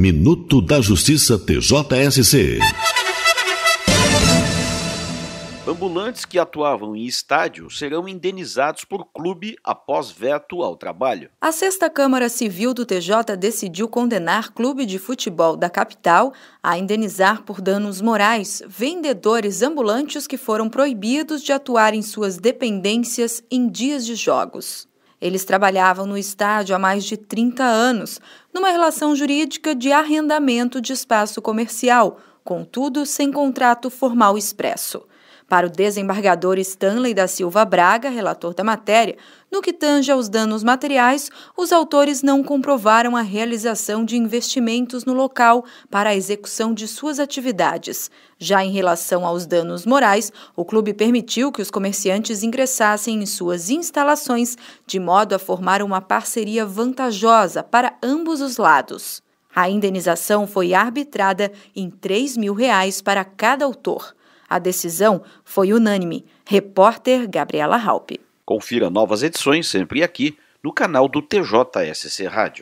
Minuto da Justiça TJSC. Ambulantes que atuavam em estádio serão indenizados por clube após veto ao trabalho. A sexta Câmara Civil do TJ decidiu condenar clube de futebol da capital a indenizar por danos morais vendedores ambulantes que foram proibidos de atuar em suas dependências em dias de jogos. Eles trabalhavam no estádio há mais de 30 anos, numa relação jurídica de arrendamento de espaço comercial, contudo sem contrato formal expresso. Para o desembargador Stanley da Silva Braga, relator da matéria, no que tange aos danos materiais, os autores não comprovaram a realização de investimentos no local para a execução de suas atividades. Já em relação aos danos morais, o clube permitiu que os comerciantes ingressassem em suas instalações, de modo a formar uma parceria vantajosa para ambos os lados. A indenização foi arbitrada em R$ 3 mil reais para cada autor. A decisão foi unânime. Repórter Gabriela Halpe. Confira novas edições sempre aqui no canal do TJSC Rádio.